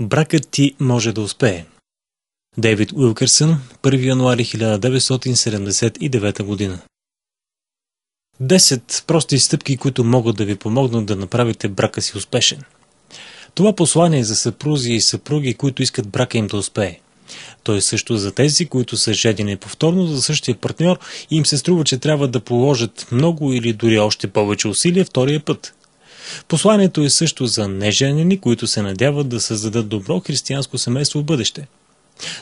Бракът ти може да успее. Дейвид Уилкърсън, 1 януари 1979 година. 10 прости стъпки, които могат да ви помогнат да направите брака си успешен. Това послание е за съпрузи и съпруги, които искат брака им да успее. Той е също за тези, които са жедени повторно за същия партньор и им се струва, че трябва да положат много или дори още повече усилия втория път – Посланието е също за неженени, които се надяват да създадат добро християнско семейство в бъдеще.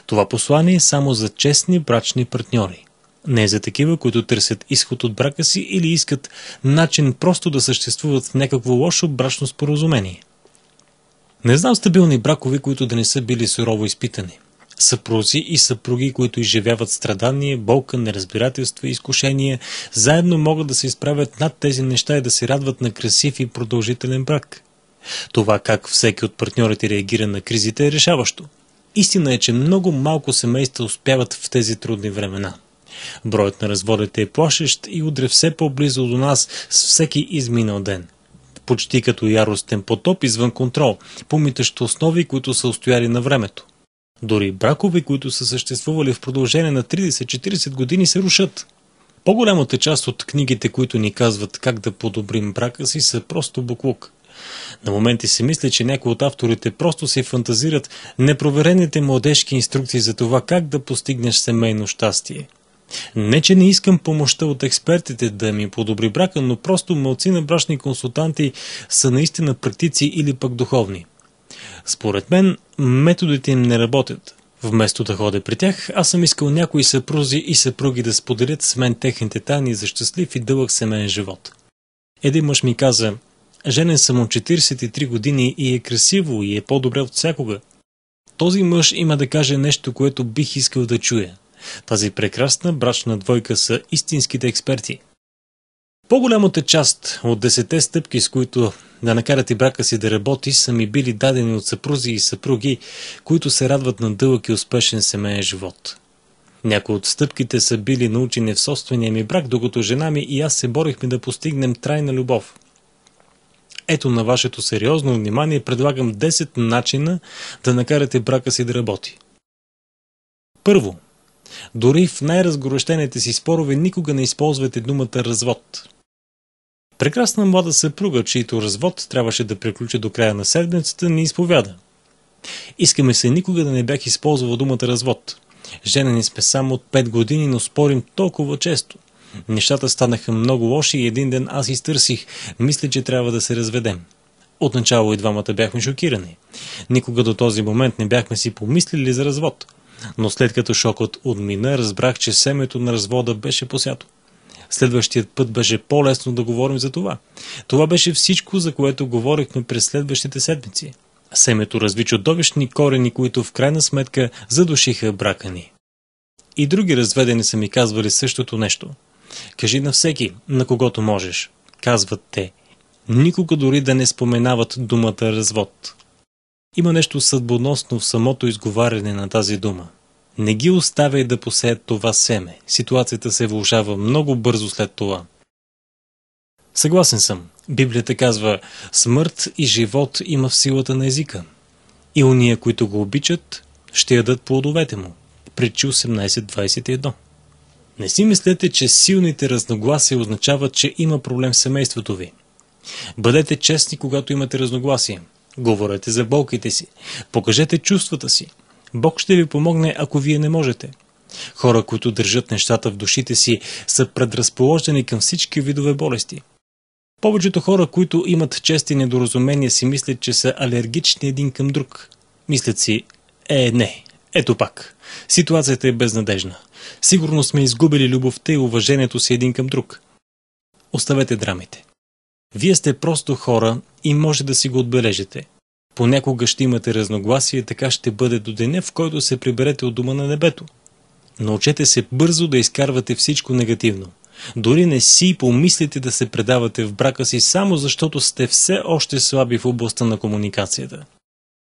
Това послание е само за честни брачни партньори. Не е за такива, които търсят изход от брака си или искат начин просто да съществуват в някакво лошо брачно споразумение. Не знам стабилни бракови, които да не са били сурово изпитани съпрузи и съпруги, които изживяват страдание, болка, неразбирателство и изкушения, заедно могат да се изправят над тези неща и да се радват на красив и продължителен брак. Това как всеки от партньорите реагира на кризите е решаващо. Истина е, че много малко семейства успяват в тези трудни времена. Броят на разводите е плашещ и удря все по-близо до нас с всеки изминал ден. Почти като яростен потоп извън контрол, помитащ основи, които са устояли на времето. Дори бракове, които са съществували в продължение на 30-40 години, се рушат. По-голямата част от книгите, които ни казват как да подобрим брака си, са просто буклук. На моменти се мисля, че някои от авторите просто се фантазират непроверените младежки инструкции за това как да постигнеш семейно щастие. Не, че не искам помощта от експертите да ми подобри брака, но просто мълци на брашни консултанти са наистина практици или пък духовни – според мен, методите им не работят. Вместо да ходя при тях, аз съм искал някои съпрузи и съпруги да споделят с мен техните тайни за щастлив и дълъг семейен живот. Един мъж ми каза, женен съм от 43 години и е красиво и е по-добре от всякога. Този мъж има да каже нещо, което бих искал да чуя. Тази прекрасна брачна двойка са истинските експерти. По-голямата част от десете стъпки, с които да накарат и брака си да работи, са ми били дадени от съпрузи и съпруги, които се радват на дълъг и успешен семейен живот. Някои от стъпките са били научени в собствения ми брак, докато жена ми и аз се борихме да постигнем трайна любов. Ето на вашето сериозно внимание предлагам 10 начина да накарате брака си да работи. Първо, дори в най-разгорещените си спорове никога не използвате думата развод. Прекрасна млада съпруга, чийто развод трябваше да приключи до края на седмицата, ни изповяда. Искаме се никога да не бях използвал думата развод. Женени сме само от 5 години, но спорим толкова често. Нещата станаха много лоши и един ден аз изтърсих. Мисля, че трябва да се разведем. Отначало и двамата бяхме шокирани. Никога до този момент не бяхме си помислили за развод. Но след като шокът отмина, разбрах, че семето на развода беше посято. Следващият път беше по-лесно да говорим за това. Това беше всичко, за което говорихме през следващите седмици. Семето разви чудовищни корени, които в крайна сметка задушиха брака ни. И други разведени са ми казвали същото нещо. Кажи на всеки, на когото можеш, казват те. Никога дори да не споменават думата развод. Има нещо съдбоносно в самото изговаряне на тази дума. Не ги оставяй да посеят това семе. Ситуацията се влушава много бързо след това. Съгласен съм. Библията казва, смърт и живот има в силата на езика. И уния, които го обичат, ще ядат плодовете му. Причи 18.21 Не си мислете, че силните разногласия означават, че има проблем в семейството ви. Бъдете честни, когато имате разногласия. Говорете за болките си. Покажете чувствата си. Бог ще ви помогне, ако вие не можете. Хора, които държат нещата в душите си, са предразположени към всички видове болести. Повечето хора, които имат чести недоразумения, си мислят, че са алергични един към друг. Мислят си, е, не, ето пак. Ситуацията е безнадежна. Сигурно сме изгубили любовта и уважението си един към друг. Оставете драмите. Вие сте просто хора и може да си го отбележите – Понякога ще имате разногласие, така ще бъде до деня, в който се приберете от дома на небето. Научете се бързо да изкарвате всичко негативно. Дори не си помислите да се предавате в брака си, само защото сте все още слаби в областта на комуникацията.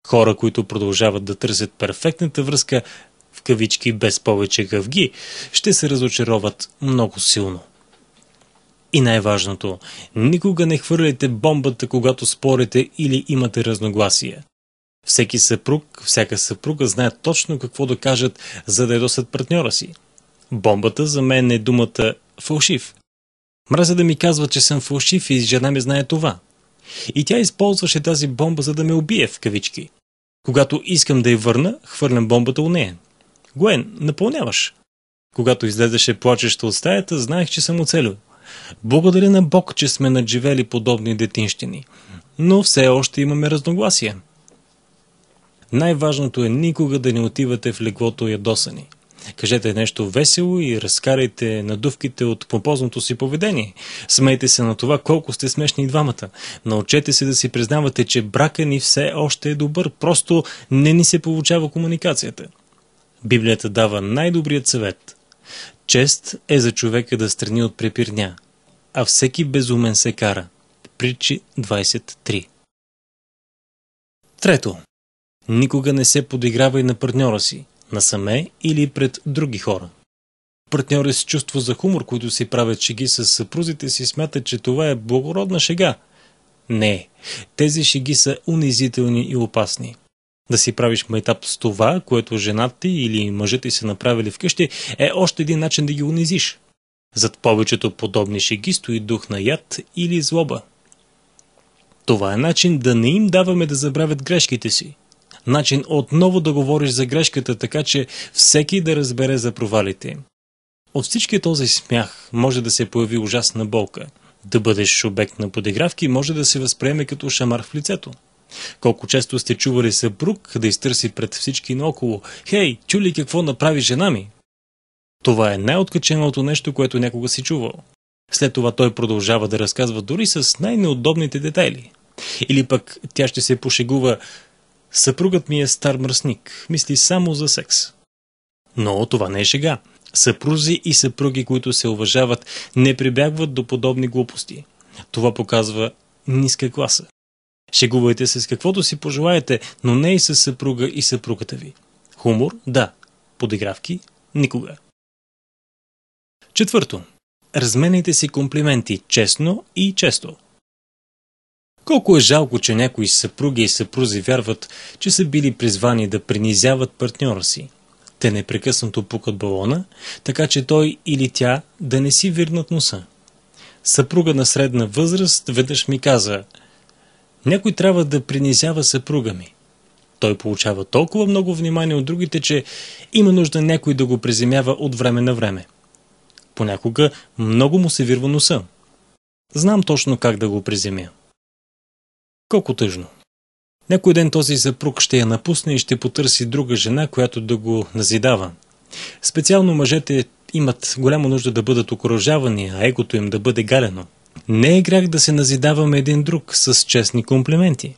Хора, които продължават да търсят перфектната връзка, в кавички без повече гъвги, ще се разочароват много силно. И най-важното – никога не хвърляйте бомбата, когато спорите или имате разногласие. Всеки съпруг, всяка съпруга знае точно какво да кажат, за да ядосат партньора си. Бомбата за мен е думата фалшив. Мразя да ми казва, че съм фалшив и жена ми знае това. И тя използваше тази бомба, за да ме убие в кавички. Когато искам да я върна, хвърлям бомбата у нея. Гуен, напълняваш. Когато излезеше плачеща от стаята, знаех, че съм оцелил. Благодаря на Бог, че сме надживели подобни детинщини. Но все още имаме разногласия. Най-важното е никога да не отивате в леглото ядосани. Кажете нещо весело и разкарайте надувките от помпозното си поведение. Смейте се на това колко сте смешни и двамата. Научете се да си признавате, че брака ни все още е добър, просто не ни се получава комуникацията. Библията дава най-добрият съвет – Чест е за човека да страни от препирня, а всеки безумен се кара. Притчи 23 Трето. Никога не се подигравай на партньора си, насаме или пред други хора. Партньори е с чувство за хумор, които си правят шеги с съпрузите си, смятат, че това е благородна шега. Не, тези шеги са унизителни и опасни да си правиш майтап с това, което жената ти или мъжът ти са направили вкъщи, е още един начин да ги унизиш. Зад повечето подобни шеги стои дух на яд или злоба. Това е начин да не им даваме да забравят грешките си. Начин отново да говориш за грешката, така че всеки да разбере за провалите им. От всички този смях може да се появи ужасна болка. Да бъдеш обект на подигравки може да се възприеме като шамар в лицето. Колко често сте чували съпруг да изтърси пред всички наоколо «Хей, чули какво направи жена ми?» Това е най-откаченото нещо, което някога си чувал. След това той продължава да разказва дори с най-неудобните детайли. Или пък тя ще се пошегува Съпругът ми е стар мръсник, мисли само за секс. Но това не е шега. Съпрузи и съпруги, които се уважават, не прибягват до подобни глупости. Това показва ниска класа. Шегувайте се с каквото си пожелаете, но не и с съпруга и съпругата ви. Хумор – да. Подигравки – никога. Четвърто. Разменяйте си комплименти честно и често. Колко е жалко, че някои съпруги и съпрузи вярват, че са били призвани да принизяват партньора си. Те непрекъснато пукат балона, така че той или тя да не си вирнат носа. Съпруга на средна възраст веднъж ми каза – някой трябва да принизява съпруга ми. Той получава толкова много внимание от другите, че има нужда някой да го приземява от време на време. Понякога много му се вирва носа. Знам точно как да го приземя. Колко тъжно. Някой ден този съпруг ще я напусне и ще потърси друга жена, която да го назидава. Специално мъжете имат голяма нужда да бъдат окоръжавани, а егото им да бъде галено. Не е грях да се назидаваме един друг с честни комплименти.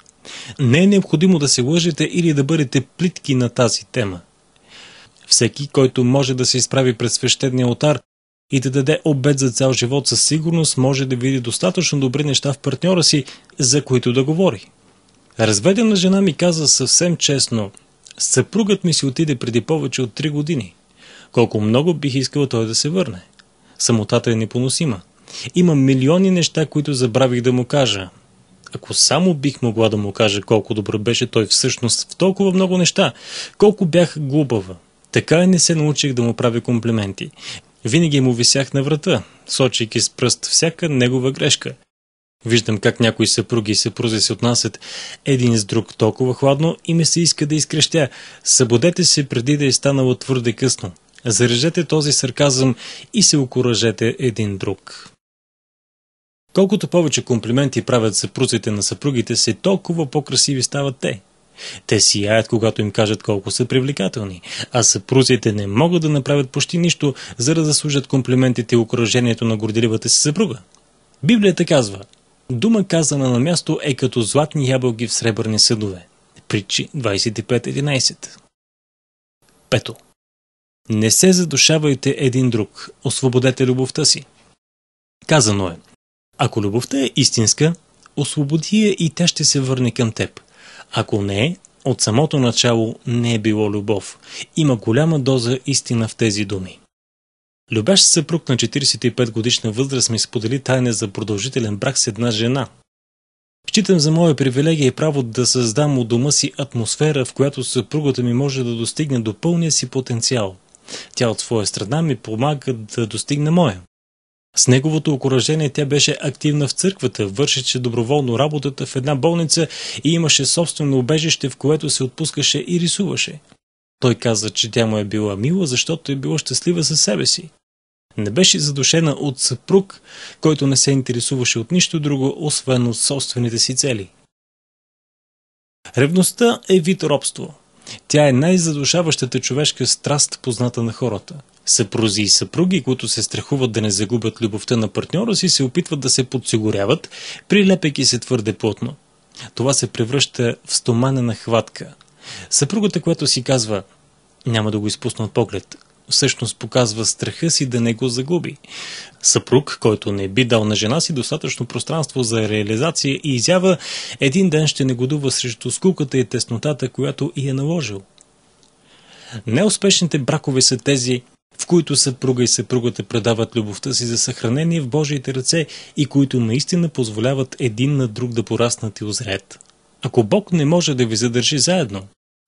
Не е необходимо да се лъжете или да бъдете плитки на тази тема. Всеки, който може да се изправи пред свещения отар и да даде обед за цял живот, със сигурност може да види достатъчно добри неща в партньора си, за които да говори. Разведена жена ми каза съвсем честно, съпругът ми си отиде преди повече от 3 години. Колко много бих искал той да се върне. Самотата е непоносима. Има милиони неща, които забравих да му кажа. Ако само бих могла да му кажа колко добър беше той всъщност в толкова много неща, колко бях глупава. Така и не се научих да му правя комплименти. Винаги му висях на врата, сочейки с пръст всяка негова грешка. Виждам как някои съпруги и съпрузи се отнасят един с друг толкова хладно и ми се иска да изкрещя. Събудете се преди да е станало твърде късно. Зарежете този сарказъм и се окоръжете един друг. Колкото повече комплименти правят съпруците на съпругите си, толкова по-красиви стават те. Те сияят, когато им кажат колко са привлекателни, а съпрузите не могат да направят почти нищо, за да заслужат комплиментите и окръжението на горделивата си съпруга. Библията казва, дума казана на място е като златни ябълки в сребърни съдове. Причи 25.11 Пето. Не се задушавайте един друг, освободете любовта си. Казано е, ако любовта е истинска, освободи я и тя ще се върне към теб. Ако не е, от самото начало не е било любов. Има голяма доза истина в тези думи. Любящ съпруг на 45 годишна възраст ми сподели тайна за продължителен брак с една жена. Считам за моя привилегия и право да създам у дома си атмосфера, в която съпругата ми може да достигне до пълния си потенциал. Тя от своя страна ми помага да достигне моя. С неговото окоръжение тя беше активна в църквата, вършеше доброволно работата в една болница и имаше собствено убежище, в което се отпускаше и рисуваше. Той каза, че тя му е била мила, защото е била щастлива със себе си. Не беше задушена от съпруг, който не се интересуваше от нищо друго, освен от собствените си цели. Ревността е вид робство. Тя е най-задушаващата човешка страст, позната на хората съпрузи и съпруги, които се страхуват да не загубят любовта на партньора си, се опитват да се подсигуряват, прилепяки се твърде плотно. Това се превръща в стоманена хватка. Съпругата, която си казва няма да го изпусна от поглед, всъщност показва страха си да не го загуби. Съпруг, който не би дал на жена си достатъчно пространство за реализация и изява, един ден ще негодува срещу скуката и теснотата, която и е наложил. Неуспешните бракове са тези, в които съпруга и съпругата предават любовта си за съхранение в Божиите ръце и които наистина позволяват един на друг да пораснат и озред. Ако Бог не може да ви задържи заедно,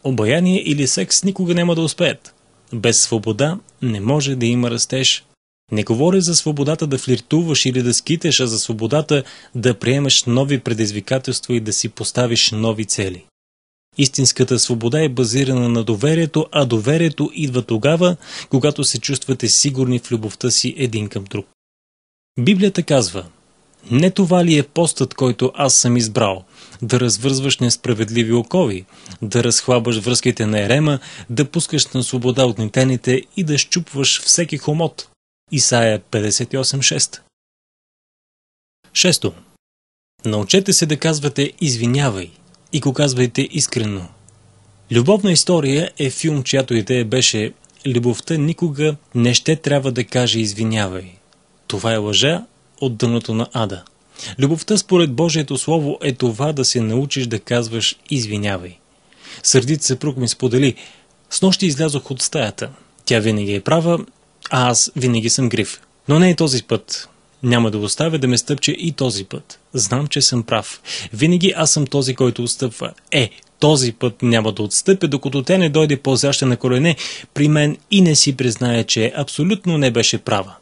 обаяние или секс никога няма да успеят. Без свобода не може да има растеж. Не говоря за свободата да флиртуваш или да скиташ, а за свободата да приемаш нови предизвикателства и да си поставиш нови цели. Истинската свобода е базирана на доверието, а доверието идва тогава, когато се чувствате сигурни в любовта си един към друг. Библията казва Не това ли е постът, който аз съм избрал? Да развързваш несправедливи окови, да разхлабаш връзките на ерема, да пускаш на свобода от нитените и да щупваш всеки хомот. Исаия 58.6 Шесто. Научете се да казвате извинявай, и го казвайте искрено. Любовна история е филм, чиято идея беше любовта никога не ще трябва да каже извинявай. Това е лъжа от дъното на ада. Любовта според Божието Слово е това да се научиш да казваш извинявай. Сърдит съпруг ми сподели, с нощи излязох от стаята. Тя винаги е права, а аз винаги съм грив. Но не е този път. Няма да оставя да ме стъпче и този път. Знам, че съм прав. Винаги аз съм този, който отстъпва. Е, този път няма да отстъпя, докато тя не дойде по-зяща на колене при мен и не си признае, че абсолютно не беше права.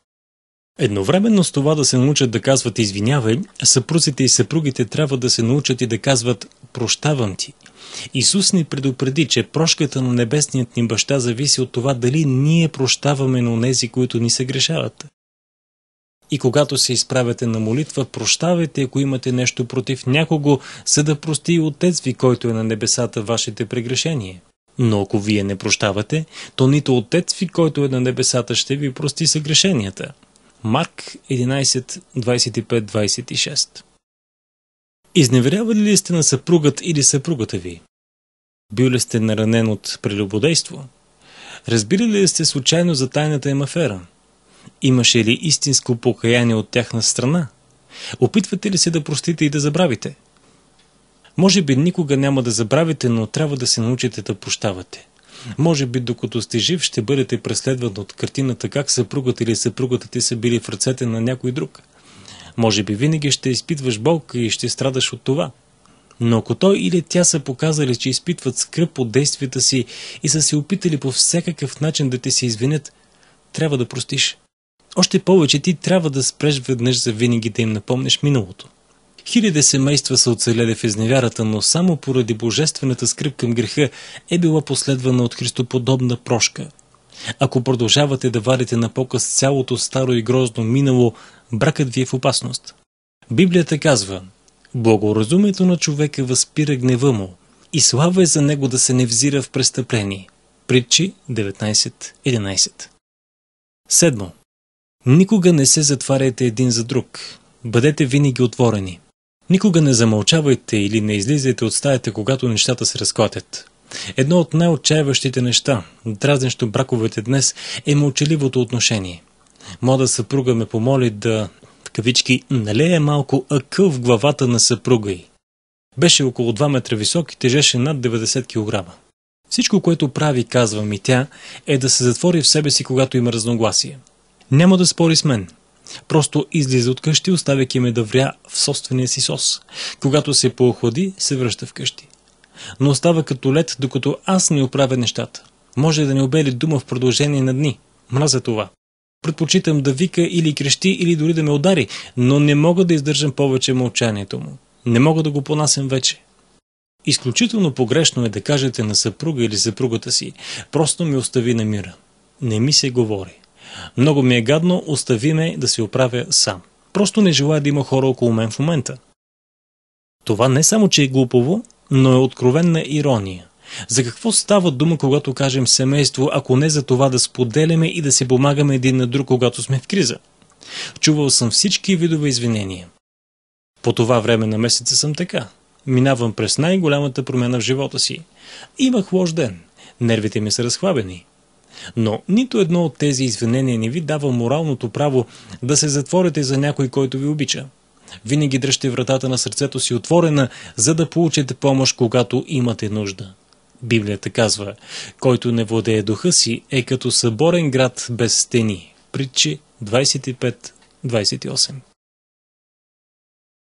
Едновременно с това да се научат да казват извинявай, съпрусите и съпругите трябва да се научат и да казват прощавам ти. Исус ни предупреди, че прошката на небесният ни баща зависи от това дали ние прощаваме на тези, които ни се грешават. И когато се изправяте на молитва, прощавайте, ако имате нещо против някого, за да прости и Отец ви, който е на небесата, вашите прегрешения. Но ако вие не прощавате, то нито Отец ви, който е на небесата, ще ви прости съгрешенията. Марк 11, Изневерявали ли сте на съпругът или съпругата ви? Бил ли сте наранен от прелюбодейство? Разбирали ли сте случайно за тайната им афера? Имаше ли истинско покаяние от тяхна страна? Опитвате ли се да простите и да забравите? Може би никога няма да забравите, но трябва да се научите да прощавате. Може би докато сте жив ще бъдете преследван от картината как съпругът или съпругата ти са били в ръцете на някой друг. Може би винаги ще изпитваш болка и ще страдаш от това. Но ако той или тя са показали, че изпитват скръп от действията си и са се опитали по всякакъв начин да ти се извинят, трябва да простиш. Още повече ти трябва да спреш веднъж за винаги да им напомнеш миналото. Хиляди семейства са оцелели в изневярата, но само поради божествената скрип към греха е била последвана от христоподобна прошка. Ако продължавате да вадите на показ цялото старо и грозно минало, бракът ви е в опасност. Библията казва Благоразумието на човека възпира гнева му и слава е за него да се не взира в престъпление. Притчи 19.11 Седмо Никога не се затваряйте един за друг. Бъдете винаги отворени. Никога не замълчавайте или не излизайте от стаята, когато нещата се разклатят. Едно от най-отчаяващите неща, дразнещо браковете днес, е мълчаливото отношение. Мода съпруга ме помоли да, в кавички, налее малко акъл в главата на съпруга й. Беше около 2 метра висок и тежеше над 90 кг. Всичко, което прави, казва ми тя, е да се затвори в себе си, когато има разногласие. Няма да спори с мен. Просто излиза от къщи, оставяйки ме да вря в собствения си сос. Когато се поохлади, се връща в къщи. Но остава като лед, докато аз не оправя нещата. Може да не обели дума в продължение на дни. Мразя това. Предпочитам да вика или крещи, или дори да ме удари, но не мога да издържам повече мълчанието му. Не мога да го понасям вече. Изключително погрешно е да кажете на съпруга или съпругата си, просто ми остави на мира. Не ми се говори. Много ми е гадно, остави ме да се оправя сам. Просто не желая да има хора около мен в момента. Това не само, че е глупово, но е откровенна ирония. За какво става дума, когато кажем семейство, ако не за това да споделяме и да се помагаме един на друг, когато сме в криза? Чувал съм всички видове извинения. По това време на месеца съм така. Минавам през най-голямата промяна в живота си. Имах лош ден. Нервите ми са разхлабени. Но нито едно от тези извинения не ви дава моралното право да се затворите за някой, който ви обича. Винаги дръжте вратата на сърцето си отворена, за да получите помощ, когато имате нужда. Библията казва, който не владее духа си, е като съборен град без стени. Притчи 25-28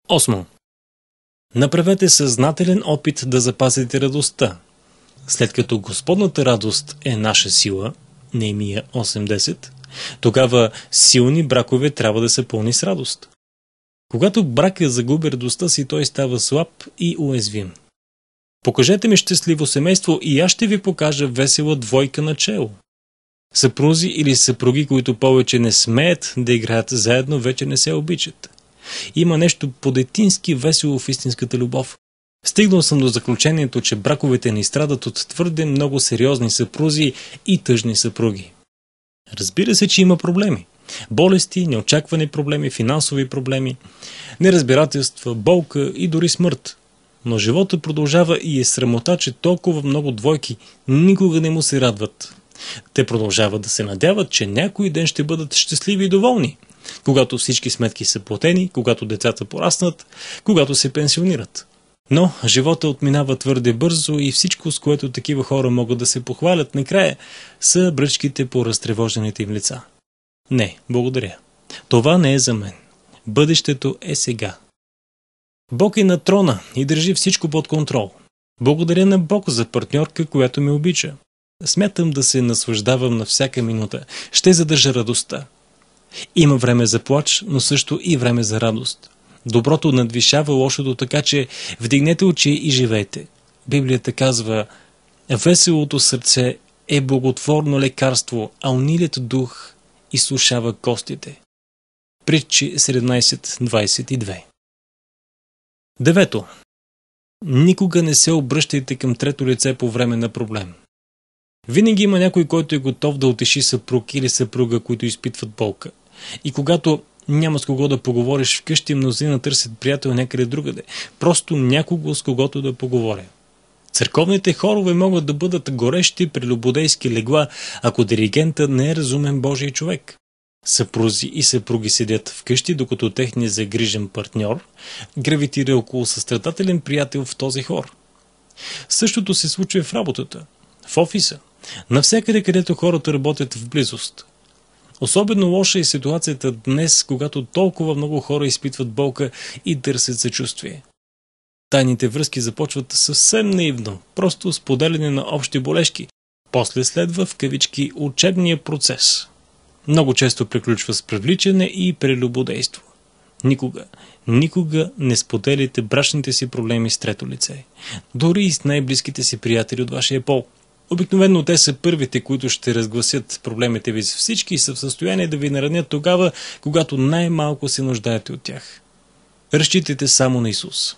Осмо. Направете съзнателен опит да запазите радостта, след като Господната радост е наша сила, Неемия 8.10, тогава силни бракове трябва да се пълни с радост. Когато бракът е загуби радостта си, той става слаб и уязвим. Покажете ми щастливо семейство и аз ще ви покажа весела двойка на чело. Съпрузи или съпруги, които повече не смеят да играят заедно, вече не се обичат. Има нещо по-детински весело в истинската любов. Стигнал съм до заключението, че браковете ни страдат от твърде много сериозни съпрузи и тъжни съпруги. Разбира се, че има проблеми. Болести, неочаквани проблеми, финансови проблеми, неразбирателства, болка и дори смърт. Но живота продължава и е срамота, че толкова много двойки никога не му се радват. Те продължават да се надяват, че някой ден ще бъдат щастливи и доволни, когато всички сметки са платени, когато децата пораснат, когато се пенсионират. Но живота отминава твърде бързо и всичко, с което такива хора могат да се похвалят накрая, са бръчките по разтревожените им лица. Не, благодаря. Това не е за мен. Бъдещето е сега. Бог е на трона и държи всичко под контрол. Благодаря на Бог за партньорка, която ме обича. Смятам да се наслаждавам на всяка минута. Ще задържа радостта. Има време за плач, но също и време за радост. Доброто надвишава лошото, така че вдигнете очи и живейте. Библията казва, веселото сърце е благотворно лекарство, а унилият дух изсушава костите. Притчи 17.22 Девето. Никога не се обръщайте към трето лице по време на проблем. Винаги има някой, който е готов да отеши съпруг или съпруга, които изпитват болка. И когато няма с кого да поговориш вкъщи, мнозина търсят приятел някъде другаде. Просто някого с когото да поговоря. Църковните хорове могат да бъдат горещи прелюбодейски легла, ако диригента не е разумен Божий човек. Съпрузи и съпруги седят вкъщи, докато техният загрижен партньор гравитира около състрадателен приятел в този хор. Същото се случва и в работата, в офиса, навсякъде където хората работят в близост – Особено лоша е ситуацията днес, когато толкова много хора изпитват болка и търсят съчувствие. Тайните връзки започват съвсем наивно, просто с поделяне на общи болешки. После следва в кавички учебния процес. Много често приключва с привличане и прелюбодейство. Никога, никога не споделите брачните си проблеми с трето лице. Дори и с най-близките си приятели от вашия пол – Обикновено те са първите, които ще разгласят проблемите ви с всички и са в състояние да ви наранят тогава, когато най-малко се нуждаете от тях. Разчитайте само на Исус.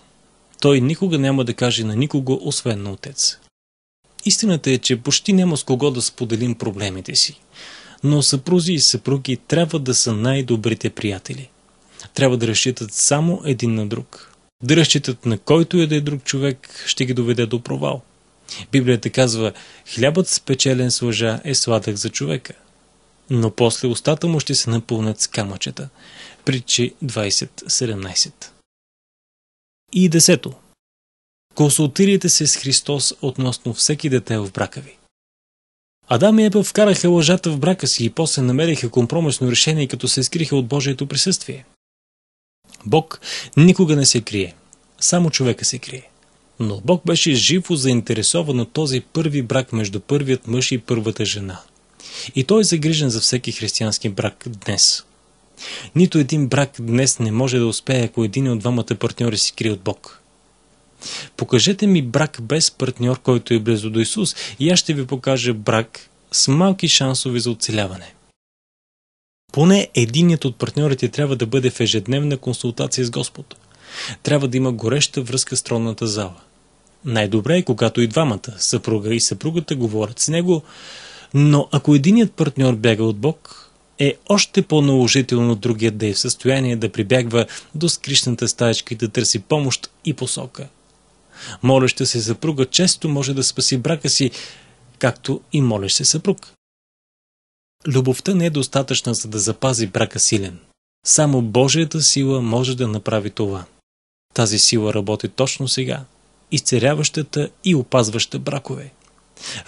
Той никога няма да каже на никого, освен на Отец. Истината е, че почти няма с кого да споделим проблемите си. Но съпрузи и съпруги трябва да са най-добрите приятели. Трябва да разчитат само един на друг. Да разчитат на който и е да е друг човек ще ги доведе до провал. Библията казва, хлябът с с лъжа е сладък за човека, но после устата му ще се напълнат с камъчета. Притчи 20.17 И десето. Консултирайте се с Христос относно всеки дете в брака ви. Адам и Ева вкараха лъжата в брака си и после намериха компромисно решение, като се скриха от Божието присъствие. Бог никога не се крие. Само човека се крие. Но Бог беше живо заинтересован от този първи брак между първият мъж и първата жена. И той е загрижен за всеки християнски брак днес. Нито един брак днес не може да успее, ако един от двамата партньори си крие от Бог. Покажете ми брак без партньор, който е близо до Исус, и аз ще ви покажа брак с малки шансови за оцеляване. Поне единият от партньорите трябва да бъде в ежедневна консултация с Господ. Трябва да има гореща връзка с тронната зала. Най-добре е, когато и двамата, съпруга и съпругата, говорят с него, но ако единият партньор бяга от Бог, е още по-наложително другият да е в състояние да прибягва до скришната стаечка и да търси помощ и посока. Молеща се съпруга често може да спаси брака си, както и молещ се съпруг. Любовта не е достатъчна, за да запази брака силен. Само Божията сила може да направи това – тази сила работи точно сега, изцеряващата и опазваща бракове.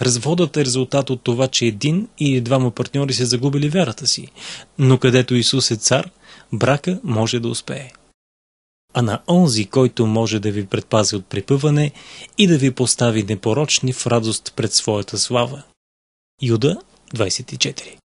Разводът е резултат от това, че един или двама партньори се загубили вярата си, но където Исус е цар, брака може да успее. А на онзи, който може да ви предпази от препъване и да ви постави непорочни в радост пред своята слава. Юда 24